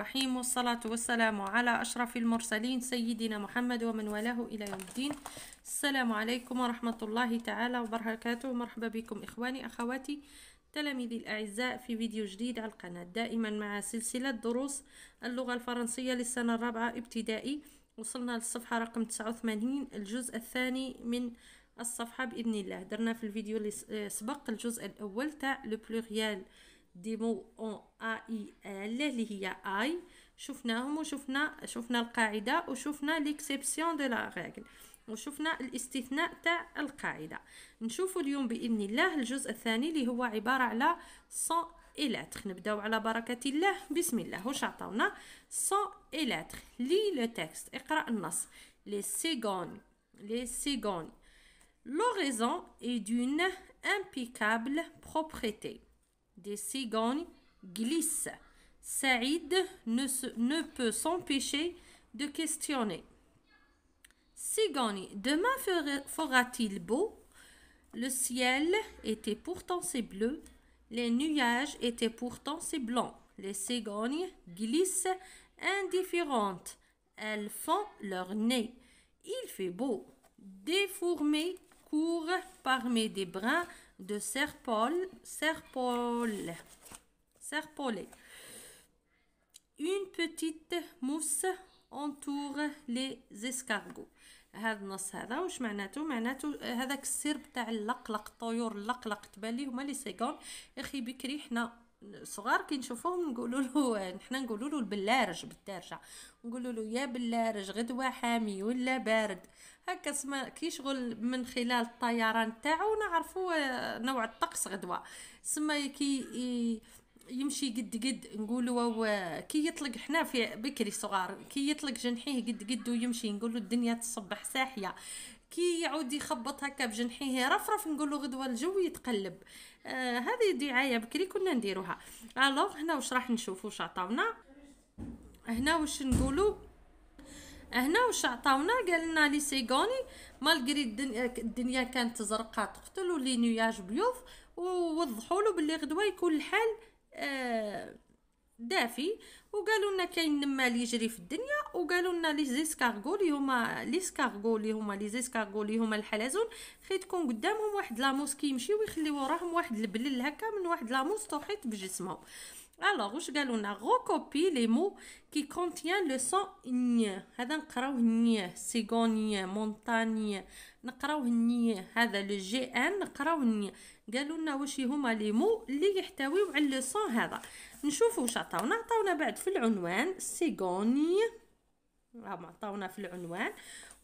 الرحيم والصلاة والسلام على أشرف المرسلين سيدنا محمد ومن والاه إلى يوم الدين السلام عليكم ورحمة الله تعالى وبركاته مرحبا بكم إخواني أخواتي تلاميذي الأعزاء في فيديو جديد على القناة دائما مع سلسلة دروس اللغة الفرنسية للسنة الرابعة ابتدائي وصلنا للصفحة رقم 89 الجزء الثاني من الصفحة بإذن الله درنا في الفيديو اللي آه، سبق الجزء الأول تاع لو بلوريال ديمو اون اي ال اللي هي اي شفناهم وشفنا شفنا القاعده وشفنا ليكسيبسيون دو لا ريغل وشفنا الاستثناء تاع القاعده نشوفوا اليوم باذن الله الجزء الثاني اللي هو عباره على سون لاتر نبداو على بركة الله بسم الله واش عطاونا سون لاتر لي لو تكست اقرأ النص لي سيغون لي سيغون L'oraison est d'une impeccable propreté. des cigognes glissent. Saïd ne, ne peut s'empêcher de questionner. Cigognes, demain fera-t-il beau Le ciel était pourtant si bleu, les nuages étaient pourtant si blancs. Les cigognes glissent indifférentes. Elles font leur nez. Il fait beau. Des fourmis courent parmi des brins de Serpol, Serpol, Serpolé. Une petite mousse entoure les escargots. هذا النص هذا واش معناته معناته هذاك السر تاع اللقلق طيور اللقلق تبان لي هما لي سيغون اخي بكري حنا الصغار كي نشوفوهم نقولوا له نحنا نقولوا له البلارج بالدارجه نقولوا له يا بلارج غدوه حامي ولا بارد هكا سما كيشغل من خلال الطيران تاعو نعرفوا نوع الطقس غدوه سما كي يمشي قد قد نقولوا كي يطلق حنا في بكري صغار كي يطلق جنحيه قد قد ويمشي نقولوا الدنيا تصبح ساحيه كي يعود يخبط هكا بجنحيه رفرف نقول له غدوه الجو يتقلب آه هذه دعايه بكري كنا نديروها الوغ هنا واش راح نشوف واش عطاونا هنا واش نقولوا هنا واش عطاونا قال لنا لي سيغوني مالغري الدنيا كانت زرقاء تقتلوا لي نياج بيوض ووضحوا له باللي غدوه يكون الحال آه دافي وقالوا لنا كاين النمال يجري في الدنيا وقالوا لنا لي زيسكارغو اللي هما لي سكارغو اللي هما لي زيسكارغو اللي هما الحلزون خي تكون قدامهم واحد لاموس كيمشي ويخلي وراهم واحد البلل هكا من واحد لاموس تحيط بجسمه الوغ واش قالوا لنا غوكوبي لي مو كي كونتيان لو سون ني هذا نقراوه ني سيغوني مونتاني نقراوه ني هذا لو جي ان نقراوه ني قالوا لنا واش هما لي مو اللي يحتويو على لو سون هذا نشوفوا واش عطاونا عطاونا بعد في العنوان سيغوني راهم عطاونا في العنوان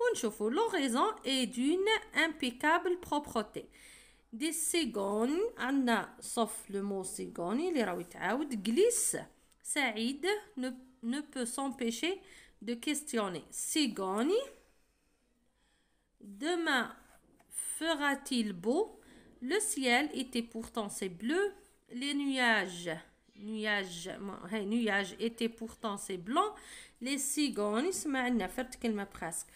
ونشوفوا لوغيزون اي دون امبيكابل بروبروتي Des cigognes, Anna, sauf le mot cigogne, les راهو يتعاود glissent. Saïd ne peut s'empêcher de questionner Sigoni demain fera-t-il beau le ciel était pourtant c'est bleu les nuages nuages nuages étaient pourtant c'est blanc les cigognes fait qu'il m'a presque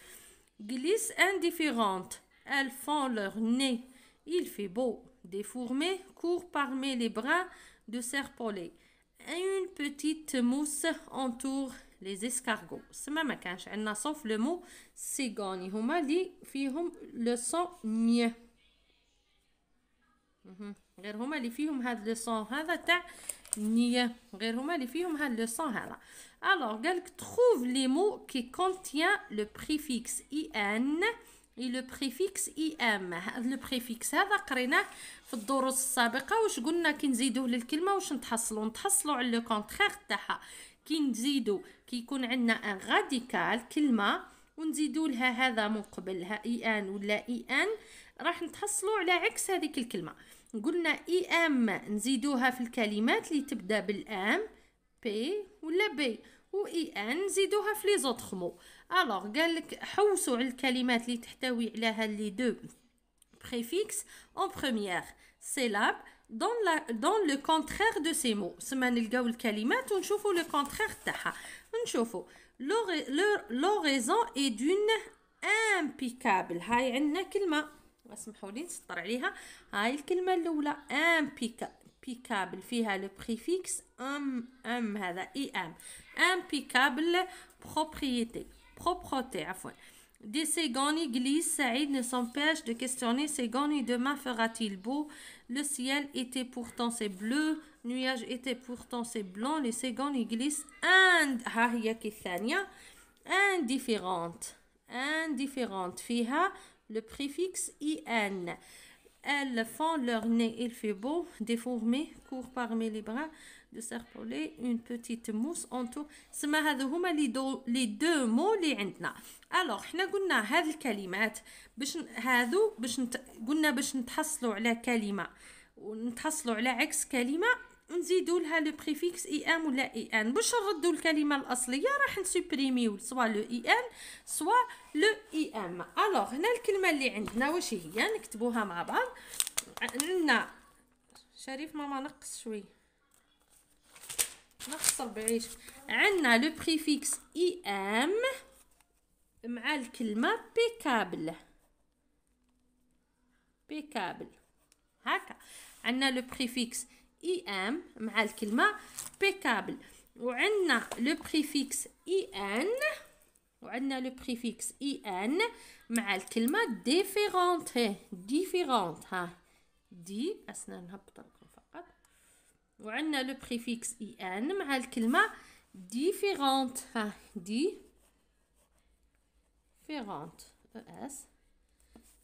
glissent indifférentes elles font leur nez il fait beau des fourmis court parmi les bras de serpulé et une petite mousse entoure les escargots c'est ma ma Elle et sauf le mot c'est gounihomali firum le son nier mhm. gerhomali firum ont le son rata nier gerhomali firum a le son alors galk trouve les mots qui contient le préfixe in لو بريفيكس اي ام هذا لو بريفيكس هذا قريناه في الدروس السابقه واش قلنا كي نزيدوه للكلمه واش نتحصلوا نتحصلوا على لو كونترير تاعها كي نزيدو كي يكون عندنا ان راديكال كلمه ونزيدو لها هذا من قبلها اي ان ولا اي ان راح نتحصلوا على عكس هذيك الكلمه قلنا اي ام نزيدوها في الكلمات اللي تبدا بالام بي ولا بي و اي ان زيدوها في لي زوطخ مو الوغ قالك حوسوا على الكلمات اللي تحتوي عليها لي دو préfixe en première سيلاب دون لا دون لو كونترير دو سي مو سما نلقاو الكلمات ونشوفوا لو كونترير تاعها. نشوفوا l'oraison اي دون امبيكابل هاي عندنا كلمة اسمحوا لي نسطر عليها. هاي الكلمة الأولى امبيكابل Impeccable, فيها le préfixe am هذا im ». Impeccable, propriété. عفوا Des secondes glissent, Saïd ne s'empêche de questionner et demain fera-t-il beau Le ciel était pourtant c'est bleu, nuage était pourtant c'est blanc, les Ségoni glissent and indifférente. Indifférente. Fiha, le préfixe IN. Elles font leur nez, il fait beau, déformé, court parmi les bras de serpolet, une petite mousse en tout. Ce sont les deux mots qui sont Alors, nous avons dit ces kalimat, nous avons dit que nous avons dit que nous avons dit que nous نزيدوا لها لو بريفيكس اي ام ولا اي ان باش نردوا الكلمه الاصليه راح نسوبريميو سوا لو اي ان سوا لو اي ام الوغ هنا الكلمه اللي عندنا واش هي نكتبوها مع بعض عندنا شريف ماما نقص شوي نقص بعيش عندنا لو بريفيكس اي ام مع الكلمه بيكابل بيكابل هكا عندنا لو بريفيكس اي e ام مع الكلمه بيكابل وعندنا لو بريفيكس اي ان وعندنا لو بريفيكس اي ان مع الكلمه ديفيرونت هي ديفيرونت ها دي اسنان هبط لكم فقط وعندنا لو بريفيكس اي ان مع الكلمه ديفيرونت ها دي فيرونت اس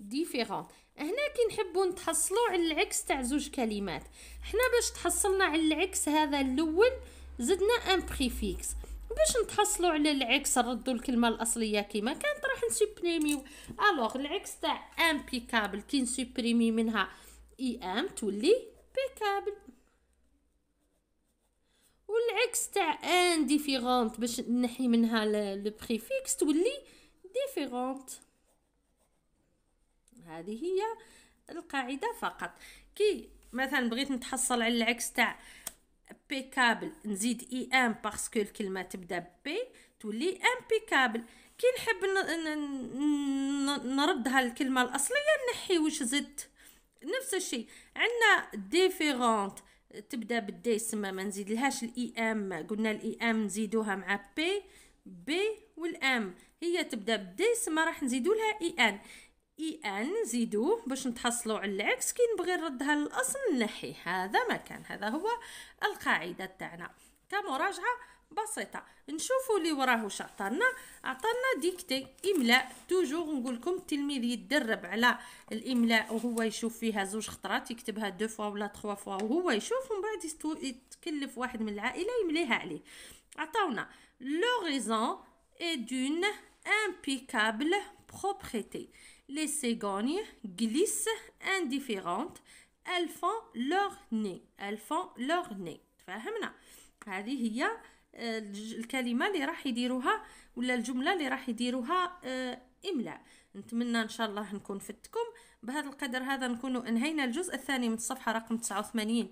ديفيرون هنا نحبوا نتحصلوا على العكس تاع زوج كلمات حنا باش تحصلنا على العكس هذا الاول زدنا ان بريفيكس باش نتحصلوا على العكس نردوا الكلمه الاصليه كيما كانت راح نسوبريميو الوغ العكس تاع امبيكابل كي نسوبريمي منها اي ام تولي بيكابل والعكس تاع ان ديفيرونت باش نحي منها لو بريفيكس تولي ديفيرونت هذه هي القاعده فقط كي مثلا بغيت نتحصل على العكس تاع بيكابل نزيد اي ام باسكو الكلمه تبدا بي تولي كابل كي نحب نردها الكلمه الاصليه نحي واش زدت نفس الشيء عندنا ديفيرونت تبدا بالدي سما ما نزيد لهاش الاي ام قلنا الاي ام نزيدوها مع بي بي والام هي تبدا بدي سما راح نزيدولها لها اي ان اي ان زيدوه باش نتحصلوا على العكس كي نبغي نردها للاصل نحي هذا مكان هذا هو القاعده تاعنا كمراجعه بسيطه نشوفوا اللي وراه واش عطانا عطانا ديكتي املاء توجور نقول لكم التلميذ يتدرب على الاملاء وهو يشوف فيها زوج خطرات يكتبها دو فوا ولا تخوا فوا وهو يشوف ومن بعد يتكلف واحد من العائله يمليها عليه عطاونا لوريزون اي دون امبيكابل بروبريتي les سيغوني glissent indifférentes elles font leur nez elles font leur nez تفهمنا هذه هي آه، الكلمه اللي راح يديروها ولا الجمله اللي راح يديروها آه، املاء نتمنى ان شاء الله نكون فدتكم بهذا القدر هذا نكون انهينا الجزء الثاني من الصفحه رقم 89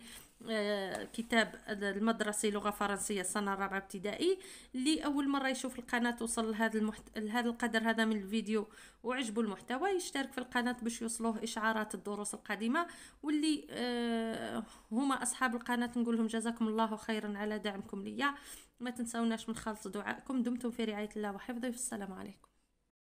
آه، كتاب المدرسي لغه فرنسيه السنه الرابعه ابتدائي اللي اول مره يشوف القناه توصل لهذا المحت... لهذا القدر هذا من الفيديو وعجبو المحتوى يشترك في القناه باش يوصلوه اشعارات الدروس القادمه واللي آه، هما اصحاب القناه نقول لهم جزاكم الله خيرا على دعمكم ليا ما تنساوناش من خالص دعائكم دمتم في رعايه الله وحفظه والسلام عليكم